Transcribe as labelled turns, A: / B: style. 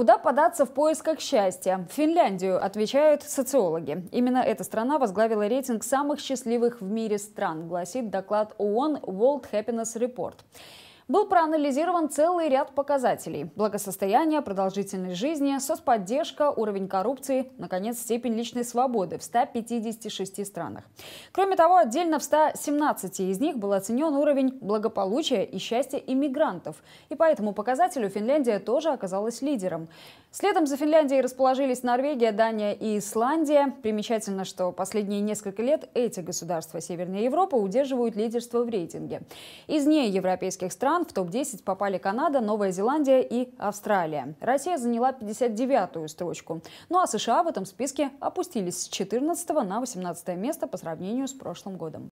A: Куда податься в поисках счастья? В Финляндию, отвечают социологи. Именно эта страна возглавила рейтинг самых счастливых в мире стран, гласит доклад ООН World Happiness Report. Был проанализирован целый ряд показателей – благосостояние, продолжительность жизни, соцподдержка, уровень коррупции, наконец, степень личной свободы в 156 странах. Кроме того, отдельно в 117 из них был оценен уровень благополучия и счастья иммигрантов. И по этому показателю Финляндия тоже оказалась лидером. Следом за Финляндией расположились Норвегия, Дания и Исландия. Примечательно, что последние несколько лет эти государства Северной Европы удерживают лидерство в рейтинге. Из неевропейских стран в топ-10 попали Канада, Новая Зеландия и Австралия. Россия заняла 59-ю строчку. Ну а США в этом списке опустились с 14 на 18 место по сравнению с прошлым годом.